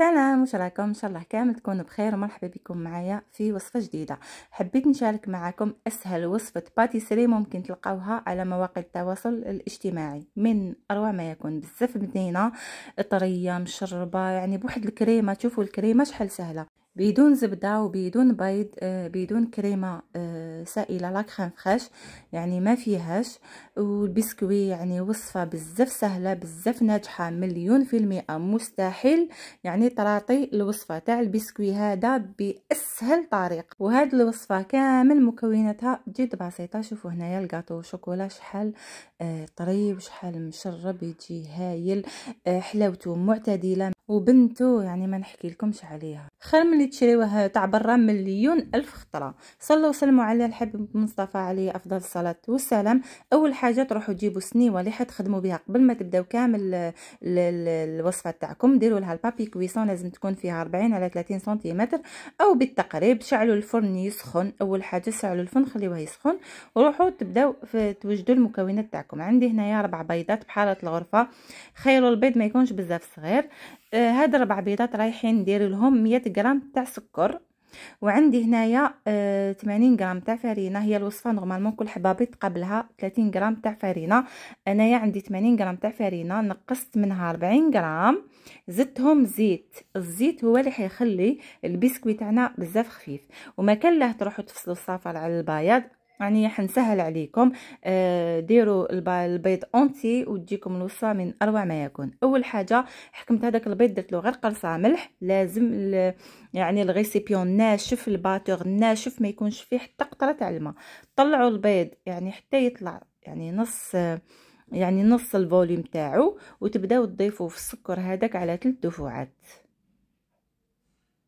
سلام واش راكم ان شاء الله كامل تكونوا بخير ومرحبا بكم معايا في وصفه جديده حبيت نشارك معكم اسهل وصفه باتيسري ممكن تلقاوها على مواقع التواصل الاجتماعي من اروع ما يكون بزاف بنينه طريه مشربه يعني بواحد الكريمه تشوفوا الكريمه شحال سهله بدون زبدة وبدون بيض آه، بدون كريمة آه، سائلة لا كريم فريش يعني ما فيهاش والبسكوي يعني وصفة بزاف سهلة بزاف ناجحة مليون في المئة مستحيل يعني تراطي الوصفة تاع البسكوي هذا بأسهل طريقة وهذه الوصفة كامل مكوناتها جد بسيطة شوفوا هنايا الكاطو شوكولا شحال آه، طري وشحال مشرب يجي هايل حلاوته معتدلة وبنته يعني ما نحكي لكمش عليها خير ملي تشريوه تاع برا مليون الف خطره صلوا وسلموا على الحبيب مصطفى عليه افضل الصلاه والسلام اول حاجه تروحوا تجيبوا سنيوه اللي حتخدموا بها قبل ما تبداو كامل الوصفه تاعكم ديروا لها البابي كويسون لازم تكون فيها 40 على 30 سنتيمتر او بالتقريب شعلوا الفرن يسخن اول حاجه شعلوا الفرن خليوه يسخن وروحوا تبداو توجدوا المكونات تاعكم عندي هنايا ربع بيضات بحاله الغرفه خيروا البيض ما يكونش بزاف صغير آه هاد ربع بيضات رايحين ندير لهم 100 غرام تاع سكر وعندي هنايا آه 80 غرام تاع فرينه هي الوصفه نورمالمون كل حبابيط قبلها 30 غرام تاع فرينه انايا عندي 80 غرام تاع فرينه نقصت منها 40 غرام زدتهم زيت الزيت هو اللي حيخلي البسكويت تاعنا بزاف خفيف وما كان له تروحوا تفصلوا الصفر على البياض يعني حنسهل عليكم آه، ديروا البيض اونتي وتجيكم الوصفه من اروع ما يكون اول حاجه حكمت هذاك البيض درت له غير قرصه ملح لازم يعني الغيسيبيون ناشف الباتور ناشف ما يكونش فيه حتى قطره تاع الماء طلعوا البيض يعني حتى يطلع يعني نص يعني نص الفوليوم تاعو وتبداو تضيفوا في السكر هذاك على ثلاث دفعات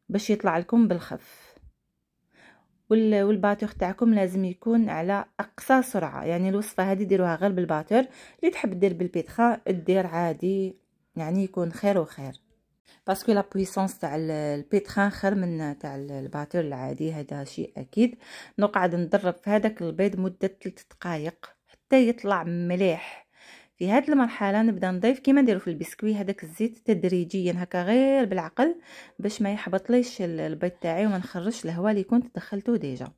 باش يطلع لكم بالخف والباتور تاعكم لازم يكون على اقصى سرعه يعني الوصفه هذه ديروها غير بالباتور اللي تحب دير بالبيتخا دير عادي يعني يكون خير وخير باسكو لا بويسونس تاع البيتخان خير من تاع الباتور العادي هذا شيء اكيد نقعد نضرب في هذاك البيض مده 3 دقائق حتى يطلع مليح في هاد المرحله نبدا نضيف كيما نديرو في البسكوي هذاك الزيت تدريجيا هكا غير بالعقل باش ما يحبطليش البيض تاعي وما نخرجش الهواء اللي كنت دخلته ديجا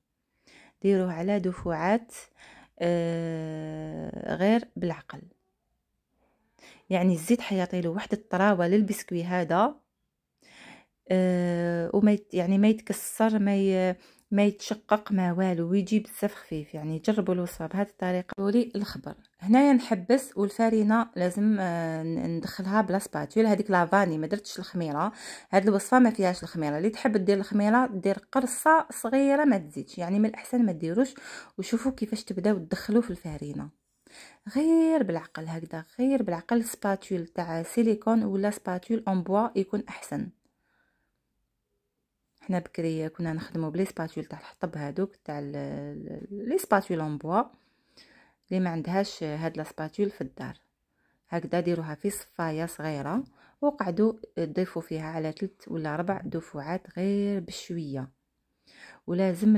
ديروه على دفعات آه غير بالعقل يعني الزيت حيعطي له واحد الطراوه للبسكوي هذا آه وما يعني ما يتكسر ما ي... ما يتشقق ما والو ويجي بزاف خفيف يعني جربوا الوصفه بهذه الطريقه ولي الخبر هنايا نحبس والفرينه لازم آه، ندخلها بلا سباتول هذيك لافاني ما درتش الخميره هاد الوصفه ما فيهاش الخميره اللي تحب دير الخميره دير قرصه صغيره ما تزيدش يعني من الاحسن ما ديروش وشوفوا كيفاش تبداو تدخلوا في الفرينه غير بالعقل هكذا غير بالعقل سباتول تاع سيليكون ولا سباتول اون بوا يكون احسن حنا بكري كنا نخدمو بلي سباتول تاع الحطب هادوك تاع لي سباتول اون بوا اللي ما عندهاش هاد لاسباتول في الدار هكذا ديروها في صفايه صغيره وقعدوا ضيفوا فيها على ثلاث ولا ربع دفعات غير بشويه ولازم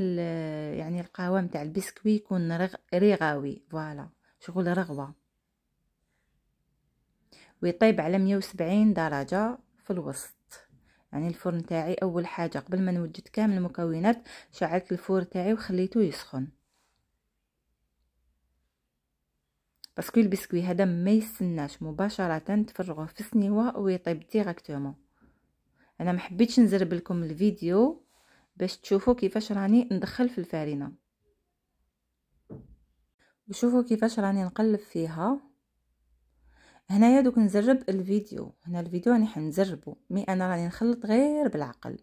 يعني القوام تاع البسكوي يكون رغ... رغاوي فوالا شغل رغوه ويطيب على 170 درجه في الوسط يعني الفرن تاعي اول حاجه قبل ما نوجد كامل المكونات شعلت الفور تاعي وخليته يسخن باسكو البسكوي هذا ما يستناش مباشره تفرغوه في السنيوه ويطيب ديريكتومون انا ما حبيتش نزرب لكم الفيديو باش تشوفوا كيفاش راني ندخل في الفارينه وشوفوا كيفاش راني نقلب فيها هنايا دوك نزرب الفيديو هنا الفيديو راني حنزربو مي انا راني نخلط غير بالعقل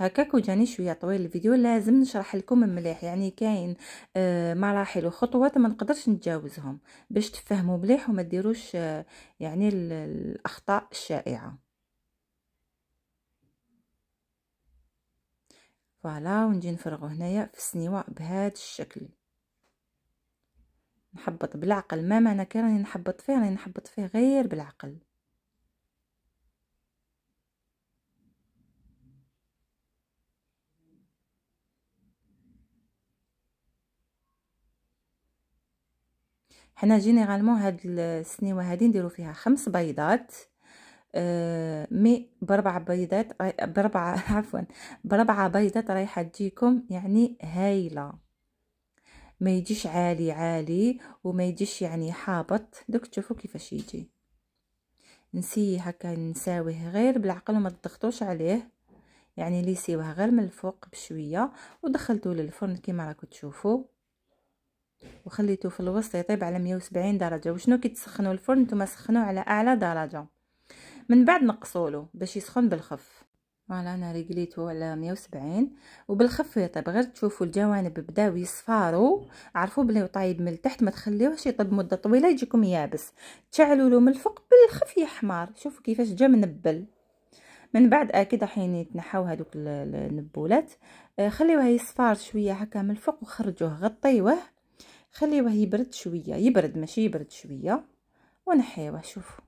هكاك وجاني شويه طويل الفيديو لازم نشرح لكم مليح يعني كاين آه، مراحل وخطوات ما نقدرش نتجاوزهم باش تفهموا مليح وما ديروش آه، يعني الاخطاء الشائعه فوالا ونجي نفرغو هنايا في السنيوه بهذا الشكل نحبط بالعقل ما معنى كي راني نحبط فيه راني نحبط فيه غير بالعقل حنا جينيرالمون هاد السنيوه هادي نديرو فيها خمس بيضات أه مي بربع بيضات بربع عفوا بربع بيضات رايحه تجيكم يعني هايله ما يجيش عالي عالي وما يجيش يعني حابط دوك تشوفوا كيفاش يجي نسيه هكا نساويه غير بالعقل وما تضغطوش عليه يعني ليسيوه غير من الفوق بشويه ودخلتوه للفرن كيما راكم تشوفوا وخليته في الوسط يطيب على 170 درجه وشنو كي تسخنوا الفرن نتوما سخنوه على اعلى درجه من بعد نقصوا له باش يسخن بالخف فوالا انا ريقليتو على 170 وبالخف يطيب غير تشوفوا الجوانب بداو يصفاروا عرفوا بلي طايب من التحت ما تخليوهش يطيب مده طويله يجيكم يابس تشعلوا له من الفوق بالخف يحمر شوفوا كيفاش جا منبل من بعد اكيد حين يتنحاو هذوك النبولات آه، خليوها يصفار شويه هكا من الفوق وخرجوه غطيوه خليوه يبرد شويه يبرد ماشي يبرد شويه ونحيوه شوفوا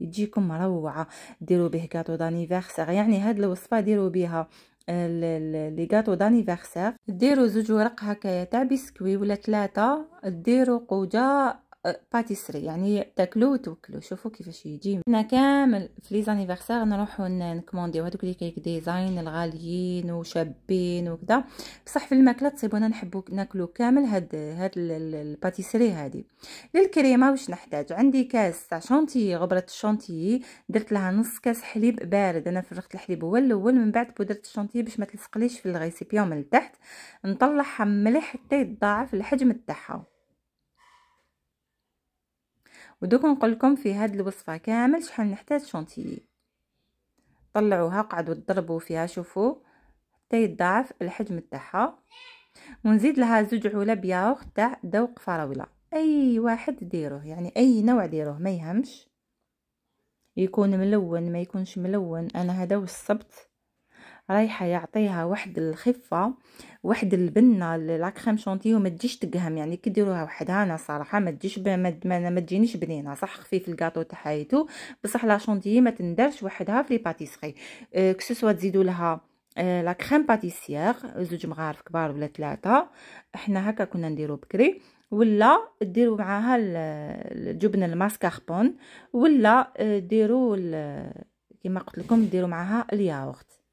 يجيكم روعه ديروا به كاطو دانيفيرسير يعني هاد الوصفه ديروا بها لي كاطو دانيفيرسير ديروا زوج ورق هكايا تاع بسكوي ولا ثلاثه ديروا قوجه باتيسري يعني تاكلو وتوكلو شوفوا كيفاش يجي حنا كامل في لي زانيفرسير نروحو نكومونديو هذوك لي كيك ديزاين الغاليين وشابين وكذا بصح في الماكله تصيبونا نحبو ناكلو كامل هاد هاد الباتيسري هادي للكريمه واش نحتاج عندي كاس تاع شونتي غبره الشونتي درت لها نص كاس حليب بارد انا فرغت الحليب هو الاول من بعد بودرت الشونتي باش ما تلصقليش في الغيسيبيون من التحت نطلعها مليح حتى يتضاعف الحجم تاعها ودوك نقول لكم في هاد الوصفه كامل شحال نحتاج شونتيي طلعوها قعدوا تضربوا فيها شوفوا حتى يضاعف الحجم تاعها ونزيد لها زوج علب ياغورت تاع ذوق فراوله اي واحد ديروه يعني اي نوع ديروه ما يهمش يكون ملون ما يكونش ملون انا هذا وصبت رايحة يعطيها واحد الخفة واحد البنة لاكريم شونتي ما تجيش تقهم يعني كي ديروها وحدها صراحة ما تجيش ما, تجينيش بنينة صح خفيف الكاطو تحايتو بصح لا شونتيي ما تندرش وحدها في لي باتيسري أه تزيدوا لها أه، لا كريم باتيسيير زوج مغارف كبار ولا ثلاثه احنا هكا كنا نديرو بكري ولا ديروا معاها الجبن الماسكاربون ولا أه، ديروا كما قلت لكم ديروا معاها الياغورت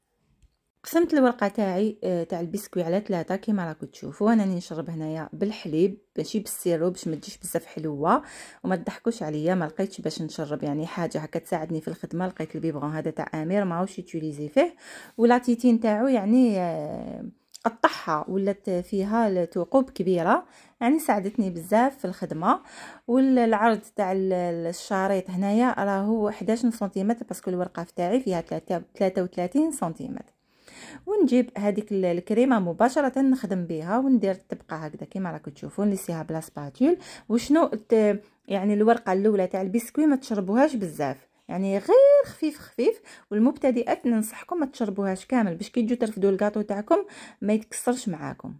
قسمت الورقه تاعي آه، تاع البسكوي على ثلاثه كيما راكم تشوفوا انا نشرب هنايا بالحليب ماشي بالسيرو باش ما تجيش بزاف حلوه وما تضحكوش عليا ما لقيتش باش نشرب يعني حاجه هكا تساعدني في الخدمه لقيت البيبغون هذا تاع امير ماهوش يوتيليزي فيه ولا تيتين تاعو يعني آه، قطعها ولات فيها ثقوب كبيره يعني ساعدتني بزاف في الخدمه والعرض تاع الشريط هنايا راهو 11 سنتيمتر باسكو الورقه تاعي فيها 33 سنتيمتر ونجيب هذيك الكريمه مباشره نخدم بها وندير الطبقه هكذا كما راكم تشوفون نسيها بلا سباتول وشنو يعني الورقه الاولى تاع البسكوي ما تشربوهاش بزاف يعني غير خفيف خفيف والمبتدئات ننصحكم ما تشربوهاش كامل باش كي تجوا ترفدوا الكاطو تاعكم ما يتكسرش معاكم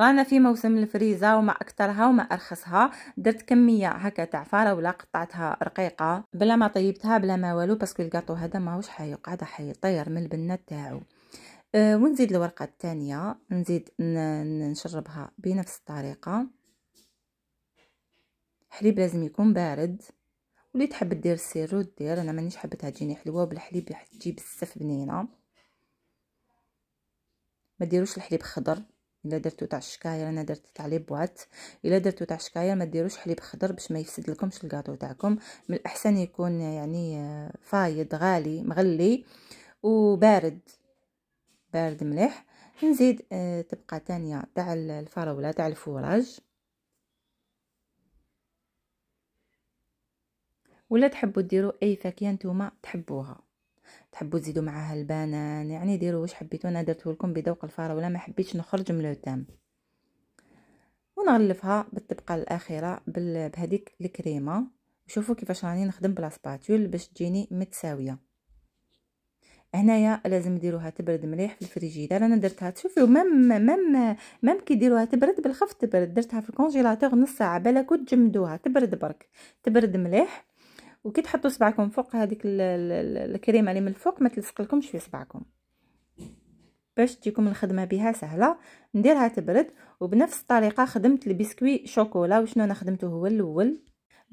رانا في موسم الفريزه وما اكثرها وما ارخصها درت كميه هكا تاع فراوله قطعتها رقيقه بلا ما طيبتها بلا ما والو باسكو الكاطو هذا ماهوش حيقعد حيطير من البنه تاعو أه، ونزيد الورقة الثانية نزيد نشربها بنفس الطريقة حليب لازم يكون بارد ولي تحب دير السيرو دير انا مانيش حبتها تجيني حلوه وبالحليب راح تجي بزاف بنينه ما ديروش الحليب خضر الا درتو تاع الشكاير انا درت تاع لي بواط الا درتو تاع الشكاير ما ديروش حليب خضر باش ما يفسد لكمش الكاطو تاعكم من الاحسن يكون يعني آه، فايض غالي مغلي وبارد بارد مليح نزيد آه، طبقه تانية تاع الفراوله تاع الفوراج ولا تحبوا ديروا اي فاكهه نتوما تحبوها تحبوا تزيدوا معها البنان يعني ديروا واش حبيتوا انا درته لكم بذوق الفراوله ما حبيتش نخرج من لوتام ونغلفها بالطبقه الاخيره بهذيك الكريمه وشوفوا كيفاش راني نخدم بلا سباتول باش تجيني متساويه هنايا لازم ديروها تبرد مليح في الفريجيدار انا درتها تشوفوا مام مام مام كي ديروها تبرد بالخف تبرد درتها في الكونجيلاتور نص ساعه بالك تجمدوها تبرد برك تبرد مليح وكي تحطوا صبعكم فوق هذيك الكريمه اللي من الفوق ما تلصقلكمش في صبعكم باش تجيكم الخدمه بها سهله نديرها تبرد وبنفس الطريقه خدمت البسكوي شوكولا وشنو انا خدمته هو الاول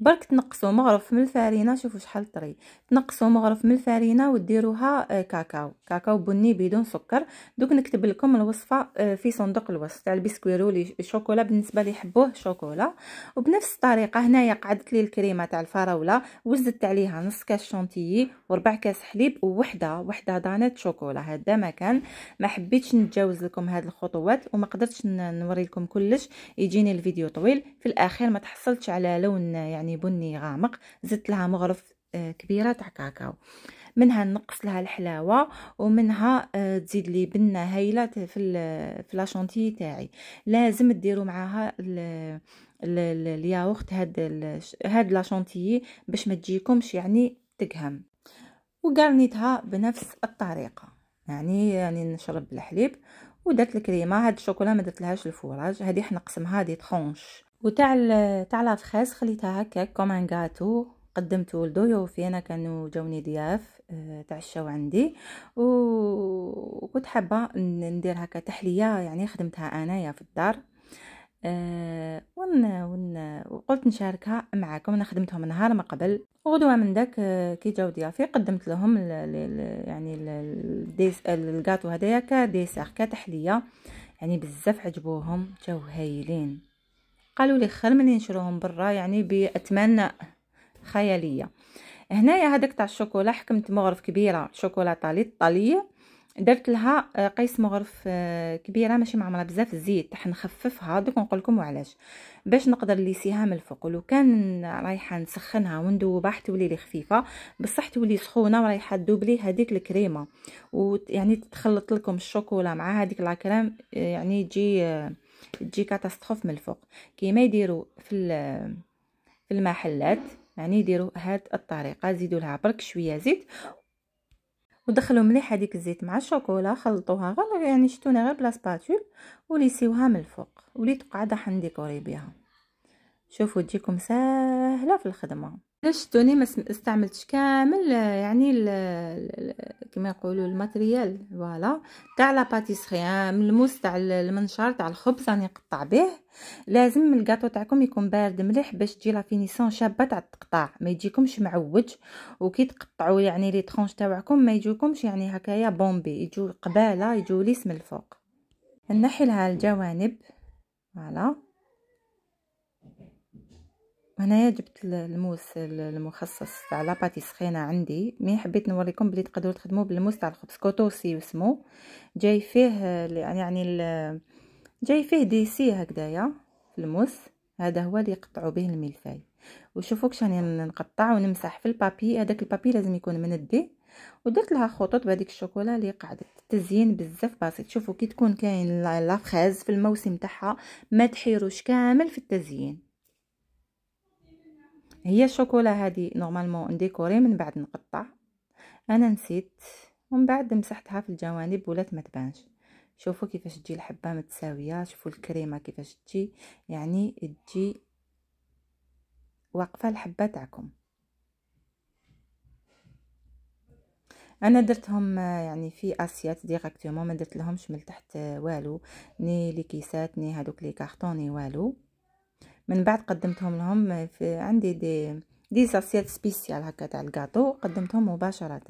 برك تنقصوا مغرف من الفرينه شوفوا شحال طري تنقصوا مغرف من الفرينه وديروها آه، كاكاو كاكاو بني بدون سكر دوك نكتب لكم الوصفه آه، في صندوق الوصف تاع البسكويرو لي شوكولا بالنسبه اللي يحبوه شوكولا وبنفس الطريقه هنايا قعدت لي الكريمه تاع الفراوله وزدت عليها نص كاس شونتيي وربع كاس حليب ووحده وحده دانات شوكولا هذا ما كان ما حبيتش نتجاوز لكم هذه الخطوات وما قدرتش نوري لكم كلش يجيني الفيديو طويل في الاخير ما تحصلتش على لون يعني بني بني غامق زدت لها مغرف آه، كبيره تاع كاكاو منها نقص لها الحلاوه ومنها آه، تزيد لي بنه هايله في في لاشونتي تاعي لازم ديروا معاها الياغورت هاد هاد لاشونتي باش ما تجيكمش يعني تقهم وقرنيتها بنفس الطريقه يعني يعني نشرب الحليب ودرت الكريمه هاد الشوكولا ما درت لهاش الفوراج هادي حنقسمها دي طحونش وتاع تاع لافخاز خليتها هكاك ان غاتو قدمته لضيوفي انا كانوا جوني ضياف آه، تعشاو عندي وكنت حابه ندير هكا تحليه يعني خدمتها انايا في الدار أه ون ون وقلت نشاركها معاكم انا خدمتهم نهار ما قبل وغدوه من داك آه، كي جاو ضيافي قدمت لهم الـ الـ يعني الكاطو هذايا كديسير كتحليه يعني بزاف عجبوهم جاو هايلين قالوا لي خير من نشروهم برا يعني باثمان خياليه هنايا هذاك تاع الشوكولا حكمت مغرف كبيره شوكولاطه للطاليه درت لها آه، قيس مغرف آه، كبيره ماشي معمره بزاف الزيت راح نخففها دوك نقول لكم وعلاش باش نقدر ليسيها من الفوق ولو كان رايحه نسخنها وندوبها راح تولي لي خفيفه بصح تولي سخونه ورايحه دوبلي لي هذيك الكريمه ويعني تتخلط لكم الشوكولا مع هذيك لاكريم آه، يعني تجي تجي كاتاستروف من الفوق كيما يديروا في في المحلات يعني يديروا هاد الطريقه زيدوا لها برك شويه زيت ودخلوا مليح هذيك الزيت مع الشوكولا خلطوها غير يعني شتونا غير بلا سباتول وليسيوها من الفوق وليت قاعده حنديكوري بها شوفوا تجيكم ساهله في الخدمه شتوني ما استعملتش كامل آه، يعني كما يقولوا الماتريال فوالا تاع لا باتيسري من الموس تاع المنشار تاع الخبز راني نقطع به لازم الكاطو تاعكم يكون بارد مليح باش تجي لا فينيسون شابه تاع التقطاع ما يجيكمش معوج وكي تقطعوا يعني لي ترونش تاعكم ما يجوكمش يعني هكايا بومبي يجوا قباله يجوا ليس من الفوق نحي لها الجوانب فوالا هنايا جبت الموس المخصص تاع لاباطي سخينه عندي مي حبيت نوريكم بلي تقدروا تخدموا بالموس تاع الخبز كوتوسي وسمو جاي فيه يعني جاي فيه ديسي هكدايا الموس هذا هو اللي يقطعوا به الملفاي وشوفوا كش راني نقطع ونمسح في البابي هذاك البابي لازم يكون مندي ودرت لها خطوط بهذيك الشوكولا اللي قعدت التزيين بزاف بسيط شوفوا كي تكون كاين لافخاز في الموسم تاعها ما تحيروش كامل في التزيين هي الشوكولا هذه نورمالمون نديكوري من بعد نقطع انا نسيت ومن بعد مسحتها في الجوانب ولات ما تبانش شوفوا كيفاش تجي الحبه متساويه شوفوا الكريمه كيفاش تجي يعني تجي واقفه الحبه تاعكم انا درتهم يعني في اسيات ديريكتومون ما درت لهمش من تحت والو ني لي كيسات ني هذوك لي كارطون ني والو من بعد قدمتهم لهم في عندي دي دي ساسيات سبيسيال هكا تاع الكاطو قدمتهم مباشره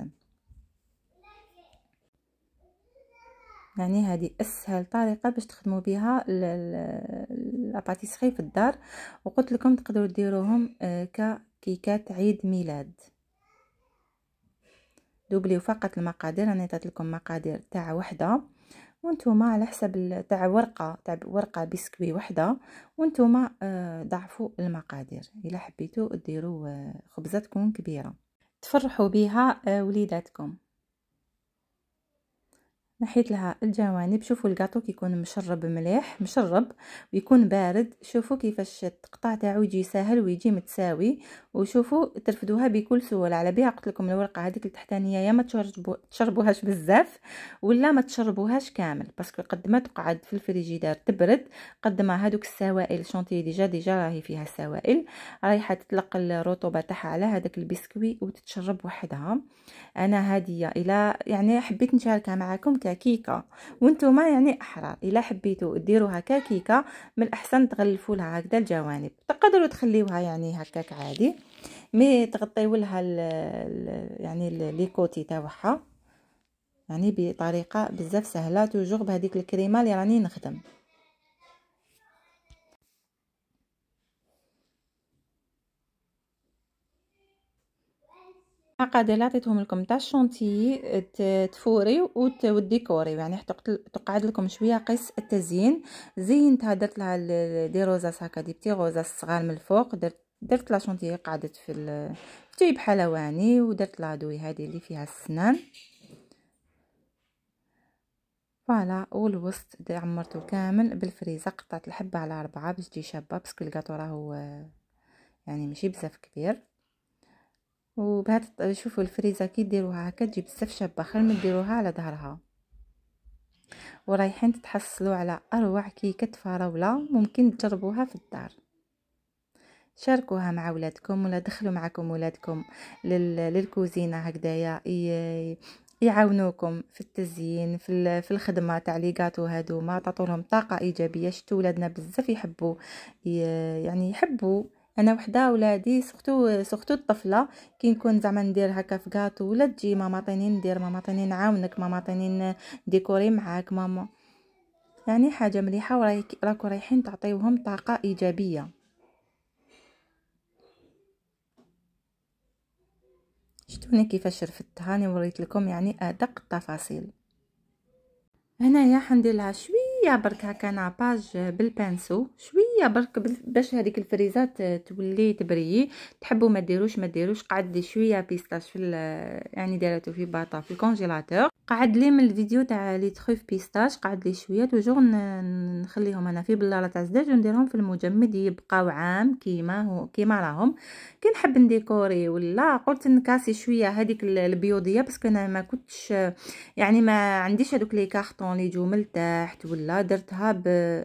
يعني هذه اسهل طريقه باش تخدموا بها لاباتيسري في الدار وقلت لكم تقدروا ديروهم آه، ككيكات عيد ميلاد دوبليو فقط المقادير انا عطيت لكم مقادير تاع وحده وانتوما على حسب تاع ورقه تاع ورقه بسكوي وحده وانتوما آه، ضعفوا المقادير الا حبيتوا ديروا آه، خبزه تكون كبيره تفرحوا بها آه، وليداتكم نحيت لها الجوانب شوفوا الكاطو كيكون مشرب مليح مشرب ويكون بارد شوفوا كيفاش التقطاع تاعو يجي ساهل ويجي متساوي وشوفوا ترفدوها بكل سهوله على بها قلت لكم الورقه هذيك التحتانيه يا ما تشربوهاش بزاف ولا ما تشربوهاش كامل باسكو قد ما تقعد في الفريجيدار تبرد قد ما هذوك السوائل شونتي ديجا ديجا راهي فيها سوائل رايحه تطلق الرطوبه تاعها على هذاك البسكوي وتتشرب وحدها انا هاديه الى يعني حبيت نشاركها معكم كيكه ما يعني احرار الا حبيتو ديرو هكا كيكه من الاحسن تغلفو لها هكذا الجوانب تقدروا تخليوها يعني هكاك عادي مي تغطيو لها ال يعني لي كوتي تاعها يعني بطريقه بزاف سهله توجور بهذيك الكريمه اللي راني نخدم عقد اللي عطيتهم لكم تاع الشونتي تفوري وتديكوري يعني تقعد لكم شويه قيس التزيين زينتها درت لها دي روزا ساكا دي بتي روزا صغار من الفوق درت درت لا شونتي قعدت في تجيب حلواني ودرت لها دوي هذه اللي فيها السنان فوالا والوسط عمرته كامل بالفريزه قطعت الحبه على أربعة باش تجي شابه باسكو الكاطو راهو يعني ماشي بزاف كبير وبهاد شوفوا الفريزه كي ديروها هكا تجي بزاف شابه خير من ديروها على ظهرها ورايحين تتحصلوا على اروع كيكه فراوله ممكن تجربوها في الدار شاركوها مع ولادكم ولا دخلوا معكم ولادكم للكوزينه هكذايا يعاونوكم في التزيين في في الخدمه تاع لي غاتو هادو ما تعطولهم طاقه ايجابيه شتو ولادنا بزاف يحبوا يعني يحبوا انا وحده ولادي سختو سختو الطفله كي نكون زعما ندير هكا في كاطو ولا تجي ماما طيني ندير ماما طيني نعاونك ماما طيني ديكوري معاك ماما يعني حاجه مليحه وراك راكو رايحين تعطيوهم طاقه ايجابيه شفتوني كيفاش رفدت راني وريت لكم يعني ادق التفاصيل هنايا حندير لها شويه برك هكا ناباج بالبانسو شويه شويه برك باش هذيك الفريزات تولي تبري تحبوا ما ديروش ما ديروش قعد شويه بيستاش في يعني دايرته في باطا في الكونجيلاتور قعد لي من الفيديو تاع لي تروف بيستاش قعد لي شويه توجور نخليهم انا في بلاله تاع الزجاج ونديرهم في المجمد يبقاو عام كيما هو كيما راهم كي نحب نديكوري ولا قلت نكاسي شويه هذيك البيوضيه باسكو انا ما كنتش يعني ما عنديش هذوك لي كارطون لي جو من تحت ولا درتها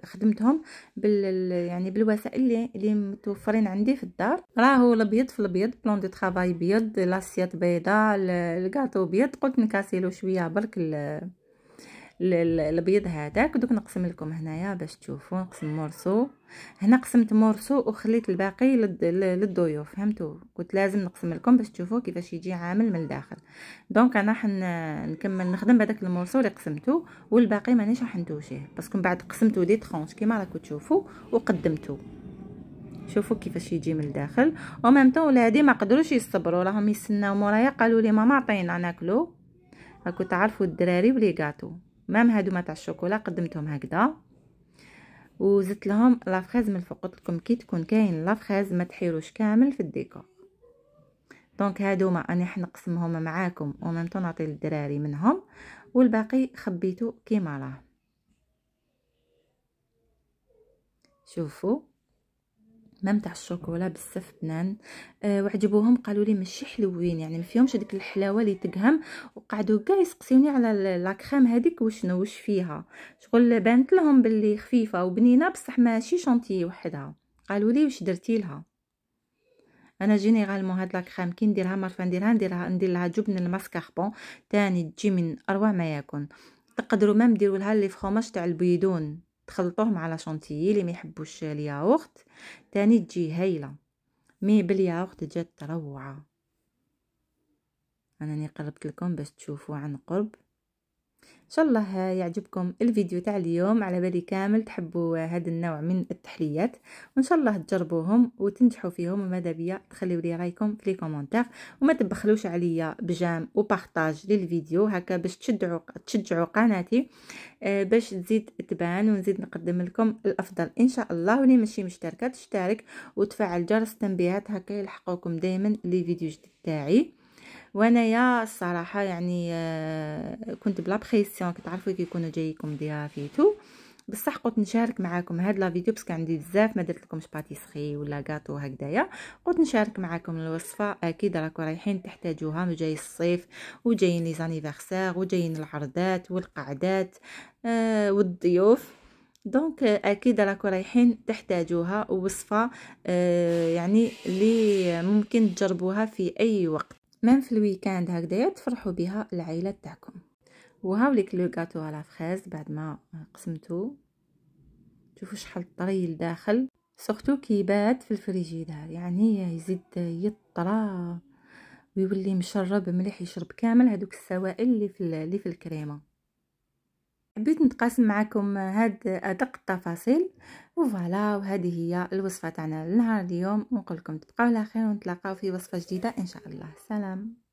خدمتهم بال يعني بالوسائل اللي, اللي متوفرين عندي في الدار راهو الابيض في الابيض بلون دو ترافاي بيض لاسيات بيضاء الكاطو بيض قلت نكاسي له شويه برك البيض هذاك دوك نقسم لكم هنايا باش تشوفوا نقسم مورسو هنا قسمت مورسو وخليت الباقي للضيوف فهمتوا قلت لازم نقسم لكم باش تشوفوا كيفاش يجي عامل من الداخل دونك انا راح نكمل نخدم بهذاك المورسو اللي قسمته والباقي مانيش راح ندوشيه باسكو من بعد قسمته دي ترونش كيما راكم تشوفوا وقدمته شوفوا كيفاش يجي من الداخل ومام طون ولادي ما قدروش يصبروا راهم يستناو مورايا قالوا لي ماما عطينا ناكلو راكو تعرفوا الدراري ولي غاتو مام هادو ما تاع الشوكولا قدمتهم هكذا وزدت لهم لافريز من الفوق قلت لكم كي تكون كاين لافخيز ما تحيروش كامل في الديكور دونك هادو ما انا حنقسمهم معاكم ومام طون نعطي للدراري منهم والباقي خبيته كيما راه شوفوا مام تاع الشوكولا بزاف بنان أه وعجبوهم قالوا لي ماشي حلوين يعني ما فيهمش هذيك الحلاوه اللي تقهم وقعدوا كاع يسقسيوني على لا كريم هذيك وشنو وش فيها شغل بانت لهم باللي خفيفه وبنينه بصح ماشي شانتي وحدها قالوا لي واش درتي لها انا جينيرالمون هاد لا كريم كي نديرها مره نديرها نديرها ندير لها جبن الماسكاربون تاني تجي من اروع ما يكون تقدروا مام ديروا لها لي فرماج تاع البيدون تخلطوه مع لا شونتيي اللي ما يحبوش الياغورت تاني تجي هايله مي بالياغورت جات روعه انا نقربت لكم باش تشوفوا عن قرب ان شاء الله يعجبكم الفيديو تاع اليوم على بالي كامل تحبوا هذا النوع من التحليات وان شاء الله تجربوهم وتنجحوا فيهم وما بيا تخليوا لي رايكم في لي كومونتير وما تبخلوش عليا بجام وبارطاج للفيديو هكا باش تشجعوا تشجعوا قناتي آه، باش تزيد تبان ونزيد نقدم لكم الافضل ان شاء الله واللي ماشي مشتركه تشترك وتفعل جرس التنبيهات هكا يلحقوكم دائما لي فيديو جديد تاعي يا الصراحه يعني آه، كنت بلا بريسيون كتعرفوا يكونوا جايكم ديها فيتو بصح قلت نشارك معاكم هاد لا فيديو باسكو عندي بزاف ما درت لكمش باتيسري ولا كاطو هكذايا قلت نشارك معاكم الوصفه اكيد راكم رايحين تحتاجوها جاي الصيف وجايين لي زانيفرسير وجايين العرضات والقعدات آه والضيوف دونك آه، اكيد راكم رايحين تحتاجوها وصفه آه يعني اللي ممكن تجربوها في اي وقت مام في الويكاند هكذا تفرحوا بها العائله تاعكم وهاوليك لو غاتو على فريز بعد ما قسمتو شوفوا شحال طري لداخل سورتو كيبات في الفريجيدار يعني يزيد يطرى ويولي مشرب مليح يشرب كامل هذوك السوائل اللي في اللي في الكريمه حبيت نتقاسم معكم هاد ادق التفاصيل وفوالا وهذه هي الوصفه تاعنا لنهار اليوم ونقول لكم تبقاو على خير ونتلاقاو في وصفه جديده ان شاء الله سلام